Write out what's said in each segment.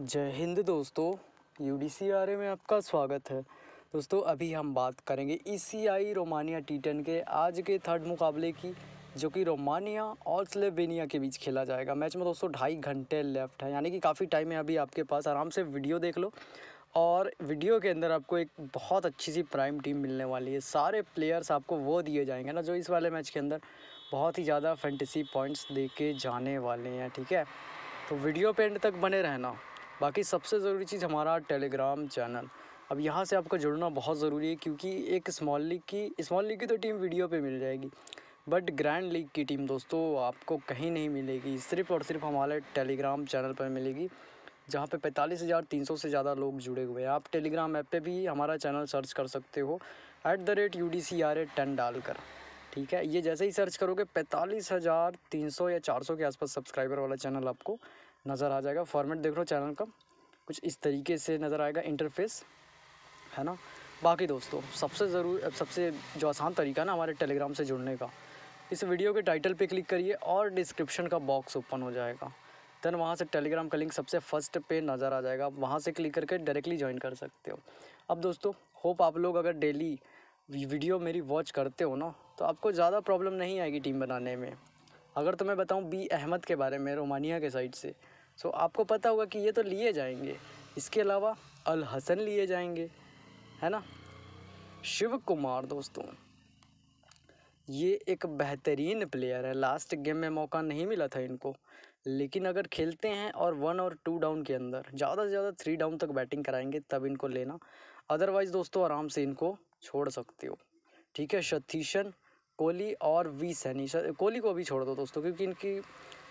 जय हिंद दोस्तों U D C R A में आपका स्वागत है दोस्तों अभी हम बात करेंगे E C I Romania T ten के आज के थर्ड मुकाबले की जो कि रोमानिया और स्लेबेनिया के बीच खेला जाएगा मैच में दोस्तों ढाई घंटे लेफ्ट है यानी कि काफ़ी टाइम है अभी आपके पास आराम से वीडियो देख लो और वीडियो के अंदर आपको एक बहुत अच्छी सी प्राइम टीम मिलने वाली है सारे प्लेयर्स आपको वो दिए जाएंगे ना जो इस वाले मैच के अंदर बहुत ही ज़्यादा फैंटेसी पॉइंट्स दे के जाने वाले हैं ठीक है तो वीडियो पे एंड तक बने रहना बाकी सबसे ज़रूरी चीज़ हमारा टेलीग्राम चैनल अब यहाँ से आपको जुड़ना बहुत ज़रूरी है क्योंकि एक स्मॉल लीग की स्मॉल लीग की तो टीम वीडियो पे मिल जाएगी बट ग्रैंड लीग की टीम दोस्तों आपको कहीं नहीं मिलेगी सिर्फ़ और सिर्फ हमारे टेलीग्राम चैनल पर मिलेगी जहाँ पे पैंतालीस हज़ार तीन सौ से ज़्यादा लोग जुड़े हुए हैं आप टेलीग्राम ऐप पे भी हमारा चैनल सर्च कर सकते हो at the rate U D C R A ten डालकर ठीक है ये जैसे ही सर्च करोगे पैंतालीस हज़ार तीन सौ या चार सौ के आसपास सब्सक्राइबर वाला चैनल आपको नज़र आ जाएगा फॉर्मेट देख लो चैनल का कुछ इस तरीके से नज़र आएगा इंटरफेस है ना बाकी दोस्तों सबसे ज़रूर सबसे जो आसान तरीका ना हमारे टेलीग्राम से जुड़ने का इस वीडियो के टाइटल पे क्लिक करिए और डिस्क्रिप्शन का बॉक्स ओपन हो जाएगा देन वहाँ से टेलीग्राम का लिंक सबसे फर्स्ट पे नज़र आ जाएगा आप वहाँ से क्लिक करके डायरेक्टली ज्वाइन कर सकते हो अब दोस्तों होप आप लोग अगर डेली वीडियो मेरी वॉच करते हो ना तो आपको ज़्यादा प्रॉब्लम नहीं आएगी टीम बनाने में अगर तो मैं बताऊँ बी अहमद के बारे में रोमानिया के साइड से सो आपको पता होगा कि ये तो लिए जाएंगे इसके अलावा अल हसन लिए जाएंगे है ना शिव कुमार दोस्तों ये एक बेहतरीन प्लेयर है लास्ट गेम में मौका नहीं मिला था इनको लेकिन अगर खेलते हैं और वन और टू डाउन के अंदर ज़्यादा से ज़्यादा थ्री डाउन तक बैटिंग कराएंगे तब इनको लेना अदरवाइज़ दोस्तों आराम से इनको छोड़ सकते हो ठीक है शतीशन कोहली और वी सैनी कोहली को भी छोड़ दो दोस्तों क्योंकि इनकी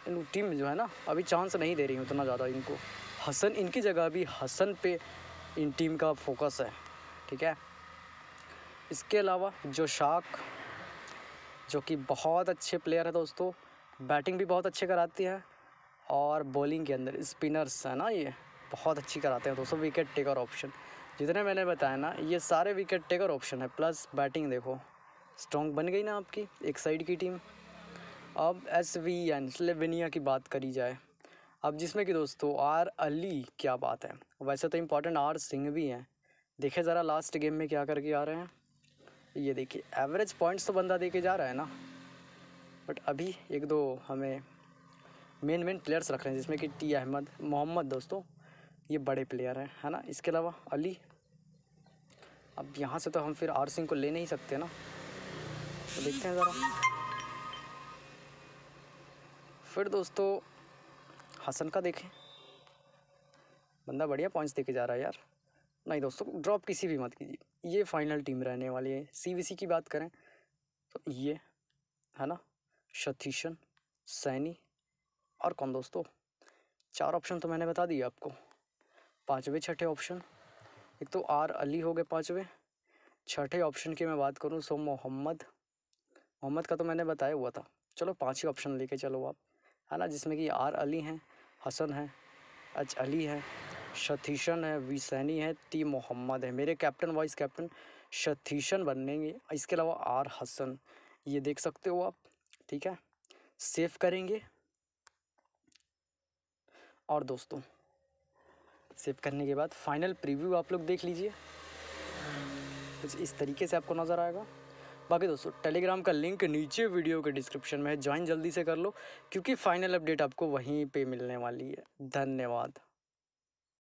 टीम जो है ना अभी चांस नहीं दे रही हूँ उतना ज़्यादा इनको हसन इनकी जगह अभी हसन पे इन टीम का फोकस है ठीक है इसके अलावा जो शाक जो कि बहुत अच्छे प्लेयर है दोस्तों बैटिंग भी बहुत अच्छे कराती हैं और बॉलिंग के अंदर स्पिनर्स है ना ये बहुत अच्छी कराते हैं दोस्तों विकेट टेकर ऑप्शन जितने मैंने बताया ना ये सारे विकेट टेकर ऑप्शन है प्लस बैटिंग देखो स्ट्रॉन्ग बन गई ना आपकी एक साइड की टीम अब एस वी एन स्लेवेनिया की बात करी जाए अब जिसमें कि दोस्तों आर अली क्या बात है वैसे तो इम्पोर्टेंट आर सिंह भी हैं देखे ज़रा लास्ट गेम में क्या करके आ रहे हैं ये देखिए एवरेज पॉइंट्स तो बंदा दे के जा रहा है ना बट अभी एक दो हमें मेन मेन प्लेयर्स रख रहे हैं जिसमें कि टी अहमद मोहम्मद दोस्तों ये बड़े प्लेयर हैं है ना इसके अलावा अली अब यहाँ से तो हम फिर आर सिंह को ले नहीं सकते ना तो देखते हैं ज़रा फिर दोस्तों हसन का देखें बंदा बढ़िया पॉइंट्स देखे जा रहा है यार नहीं दोस्तों ड्रॉप किसी भी मत कीजिए ये फाइनल टीम रहने वाली है सीवीसी की बात करें तो ये है ना शतीशन सैनी और कौन दोस्तों चार ऑप्शन तो मैंने बता दिए आपको पाँचवें छठे ऑप्शन एक तो आर अली हो गए पाँचवें छठे ऑप्शन की मैं बात करूँ सो मोहम्मद मोहम्मद का तो मैंने बताया हुआ था चलो पाँच ही ऑप्शन लेके चलो आप है ना जिसमें कि आर अली हैं हसन हैं अच अली हैं शतीशन है वी सैनी है टी मोहम्मद है मेरे कैप्टन वाइस कैप्टन शतीशन बनेंगे इसके अलावा आर हसन ये देख सकते हो आप ठीक है सेव करेंगे और दोस्तों सेव करने के बाद फाइनल प्रीव्यू आप लोग देख लीजिए कुछ इस तरीके से आपको नज़र आएगा बाकी दोस्तों टेलीग्राम का लिंक नीचे वीडियो के डिस्क्रिप्शन में है ज्वाइन जल्दी से कर लो क्योंकि फाइनल अपडेट आपको वहीं पे मिलने वाली है धन्यवाद